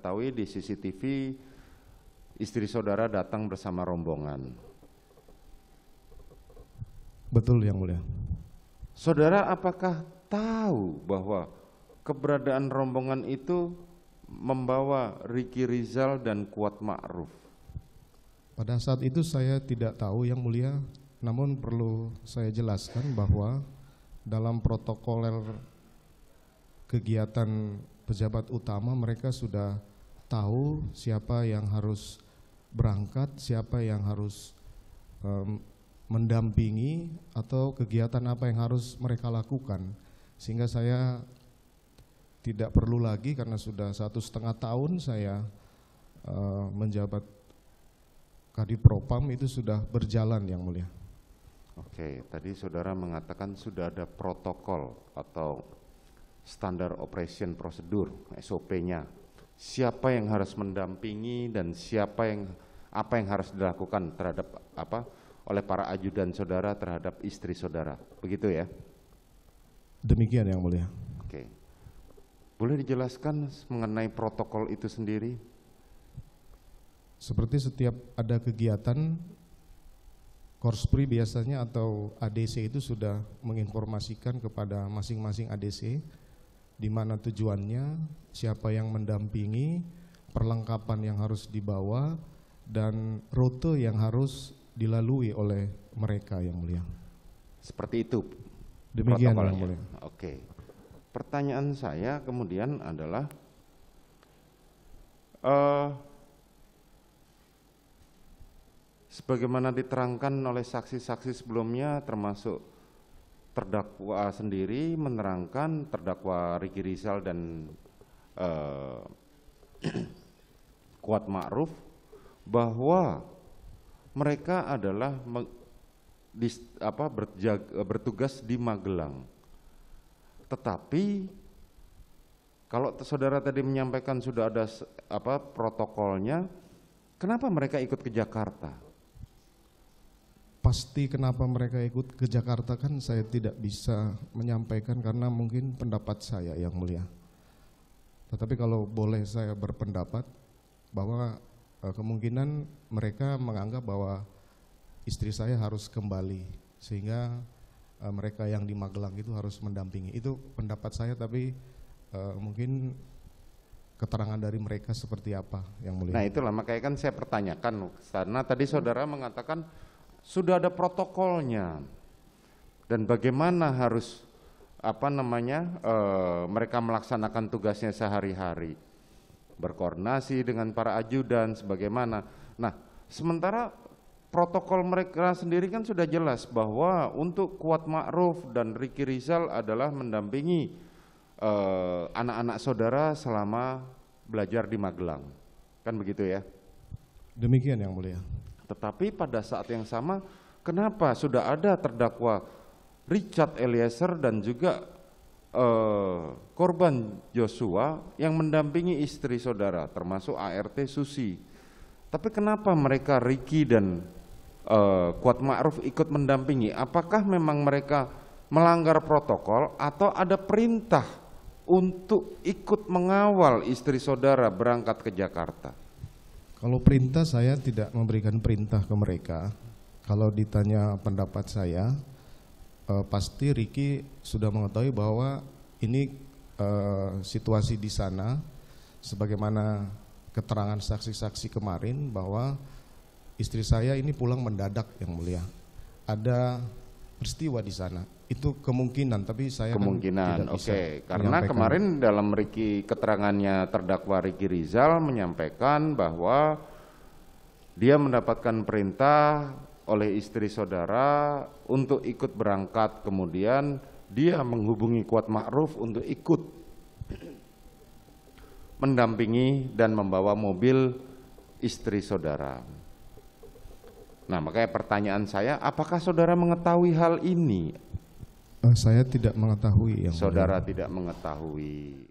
ketahui di CCTV istri saudara datang bersama rombongan. Betul yang mulia. Saudara apakah tahu bahwa keberadaan rombongan itu membawa Riki Rizal dan Kuat Ma'ruf? Pada saat itu saya tidak tahu yang mulia, namun perlu saya jelaskan bahwa dalam protokoler kegiatan pejabat utama mereka sudah tahu siapa yang harus berangkat, siapa yang harus um, mendampingi atau kegiatan apa yang harus mereka lakukan. Sehingga saya tidak perlu lagi karena sudah satu setengah tahun saya uh, menjabat kadipropam Propam itu sudah berjalan yang mulia. Oke, tadi saudara mengatakan sudah ada protokol atau standar operation prosedur SOP-nya siapa yang harus mendampingi dan siapa yang apa yang harus dilakukan terhadap apa oleh para ajudan saudara terhadap istri saudara begitu ya demikian yang mulia oke boleh dijelaskan mengenai protokol itu sendiri seperti setiap ada kegiatan Korspri biasanya atau ADC itu sudah menginformasikan kepada masing-masing ADC di mana tujuannya, siapa yang mendampingi, perlengkapan yang harus dibawa, dan rute yang harus dilalui oleh mereka yang mulia. Seperti itu. Demikian yang mulia. Oke. Pertanyaan saya kemudian adalah uh, sebagaimana diterangkan oleh saksi-saksi sebelumnya termasuk terdakwa sendiri menerangkan terdakwa Riki Rizal dan uh, Kuat Ma'ruf bahwa mereka adalah meng, apa, berjag, eh, bertugas di Magelang. Tetapi kalau saudara tadi menyampaikan sudah ada apa protokolnya, kenapa mereka ikut ke Jakarta? pasti kenapa mereka ikut ke Jakarta kan saya tidak bisa menyampaikan karena mungkin pendapat saya yang mulia. Tetapi kalau boleh saya berpendapat bahwa e, kemungkinan mereka menganggap bahwa istri saya harus kembali sehingga e, mereka yang di Magelang itu harus mendampingi. Itu pendapat saya tapi e, mungkin keterangan dari mereka seperti apa yang mulia. Nah itulah makanya kan saya pertanyakan karena tadi saudara mengatakan sudah ada protokolnya dan bagaimana harus apa namanya e, mereka melaksanakan tugasnya sehari-hari berkoordinasi dengan para ajudan sebagaimana nah sementara protokol mereka sendiri kan sudah jelas bahwa untuk kuat ma'ruf dan Riki Rizal adalah mendampingi eh, anak-anak e, saudara selama belajar di Magelang kan begitu ya demikian yang mulia tetapi pada saat yang sama, kenapa sudah ada terdakwa Richard Eliezer dan juga eh, korban Joshua yang mendampingi istri saudara, termasuk ART Susi. Tapi kenapa mereka Ricky dan eh, Kuat Ma'ruf ikut mendampingi? Apakah memang mereka melanggar protokol atau ada perintah untuk ikut mengawal istri saudara berangkat ke Jakarta? Kalau perintah saya tidak memberikan perintah ke mereka. Kalau ditanya pendapat saya, eh, pasti Riki sudah mengetahui bahwa ini eh, situasi di sana, sebagaimana keterangan saksi-saksi kemarin bahwa istri saya ini pulang mendadak yang mulia. Ada peristiwa di sana. Itu kemungkinan, tapi saya kan kemungkinan. Kan Oke, okay. karena kemarin dalam Riki keterangannya terdakwa Riki Rizal menyampaikan bahwa dia mendapatkan perintah oleh istri saudara untuk ikut berangkat, kemudian dia menghubungi Kuat Ma'ruf untuk ikut mendampingi dan membawa mobil istri saudara. Nah, makanya pertanyaan saya, apakah saudara mengetahui hal ini? Uh, saya tidak mengetahui. Yang saudara mulia. tidak mengetahui.